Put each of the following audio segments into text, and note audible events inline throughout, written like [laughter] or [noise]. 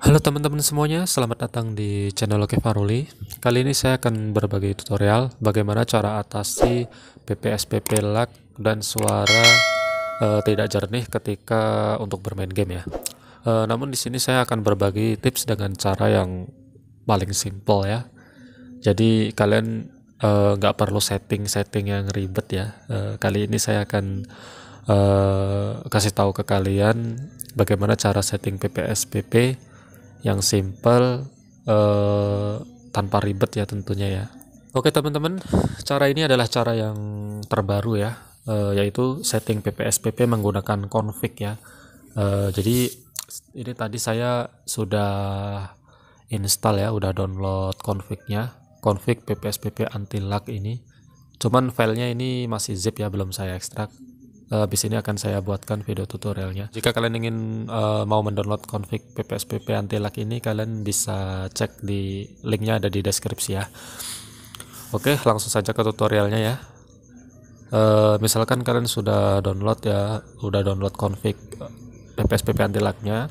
Halo teman-teman semuanya, selamat datang di channel Oke Faruli. Kali ini saya akan berbagi tutorial bagaimana cara atasi PPSPP lag dan suara uh, tidak jernih ketika untuk bermain game ya. Uh, namun di sini saya akan berbagi tips dengan cara yang paling simple ya. Jadi kalian eh, nggak uh, perlu setting-setting yang ribet ya. kali ini saya akan kasih tahu ke kalian bagaimana cara setting PPSPP yang simple eh, tanpa ribet ya tentunya ya oke teman-teman cara ini adalah cara yang terbaru ya eh, yaitu setting PPSPP menggunakan config ya eh, jadi ini tadi saya sudah install ya udah download confignya config PPSPP anti lag ini cuman filenya ini masih zip ya belum saya ekstrak Eh, habis ini akan saya buatkan video tutorialnya jika kalian ingin uh, mau mendownload config ppspp anti lag ini kalian bisa cek di linknya ada di deskripsi ya oke langsung saja ke tutorialnya ya uh, misalkan kalian sudah download ya sudah download config ppspp anti lagnya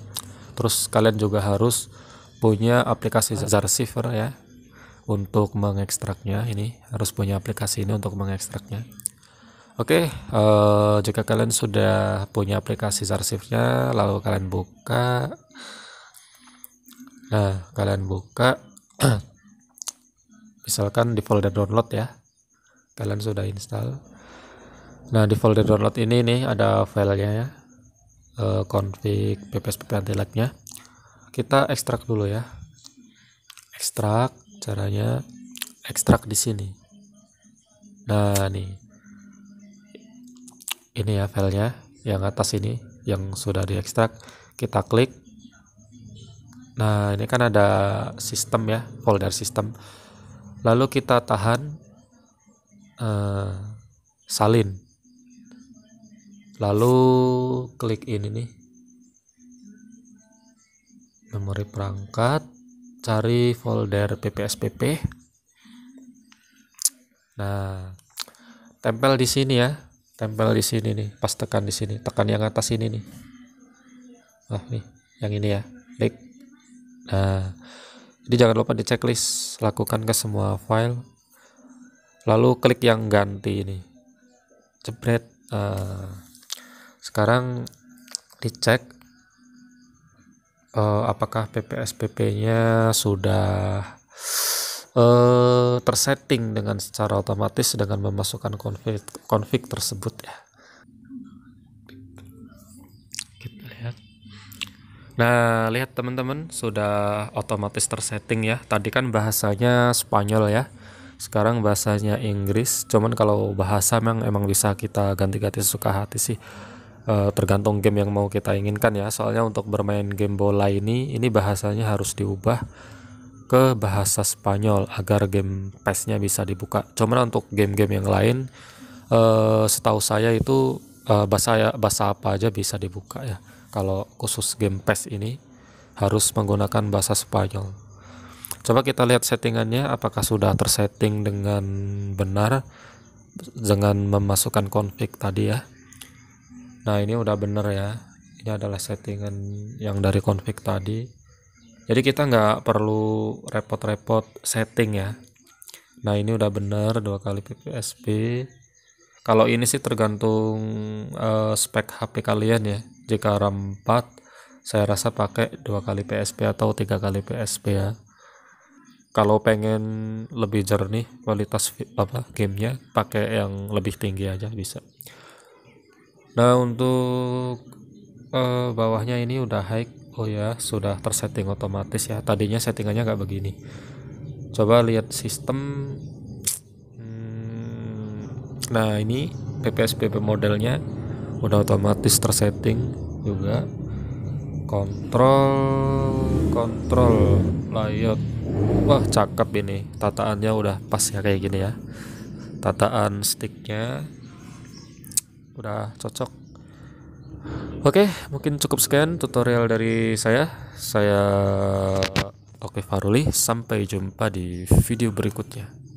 terus kalian juga harus punya aplikasi Zarsifer ya untuk mengekstraknya ini harus punya aplikasi ini untuk mengekstraknya Oke, okay, uh, eh, jika kalian sudah punya aplikasi Zarsifnya, lalu kalian buka. Nah, kalian buka. [clears throat] misalkan di folder download ya. Kalian sudah install. Nah, di folder download ini nih ada filenya ya. Uh, config pps anti nya Kita ekstrak dulu ya. Ekstrak caranya ekstrak di sini. Nah, nih ini ya filenya yang atas ini yang sudah diekstrak kita klik nah ini kan ada sistem ya folder sistem lalu kita tahan uh, salin lalu klik ini nih memori perangkat cari folder ppspp nah tempel di sini ya tempel di sini nih pas tekan di sini tekan yang atas ini nih nah nih yang ini ya klik nah jadi jangan lupa di checklist lakukan ke semua file lalu klik yang ganti ini jebret uh, sekarang dicek uh, apakah PPSPP nya sudah Eh, tersetting dengan secara otomatis dengan memasukkan konflik konflik tersebut ya. Kita lihat. Nah, lihat teman-teman sudah otomatis tersetting ya. Tadi kan bahasanya Spanyol ya. Sekarang bahasanya Inggris. Cuman kalau bahasa memang emang bisa kita ganti-ganti suka hati sih E, tergantung game yang mau kita inginkan ya. Soalnya untuk bermain game bola ini ini bahasanya harus diubah ke bahasa Spanyol agar game PES-nya bisa dibuka. Cuman untuk game-game yang lain uh, setahu saya itu uh, bahasa ya, bahasa apa aja bisa dibuka ya. Kalau khusus game PES ini harus menggunakan bahasa Spanyol. Coba kita lihat settingannya apakah sudah tersetting dengan benar dengan memasukkan config tadi ya. Nah, ini udah benar ya. Ini adalah settingan yang dari config tadi jadi kita nggak perlu repot-repot setting ya nah ini udah bener dua kali PPSB kalau ini sih tergantung uh, spek HP kalian ya jika RAM 4 saya rasa pakai dua kali PSP atau tiga kali PSP ya kalau pengen lebih jernih kualitas apa gamenya pakai yang lebih tinggi aja bisa nah untuk uh, bawahnya ini udah high oh ya sudah tersetting otomatis ya tadinya settingannya nggak begini coba lihat sistem hmm, nah ini PPSPP modelnya udah otomatis tersetting juga kontrol kontrol layout wah cakep ini tataannya udah pas ya kayak gini ya tataan sticknya udah cocok Oke, mungkin cukup sekian tutorial dari saya. Saya Oke Faruli, sampai jumpa di video berikutnya.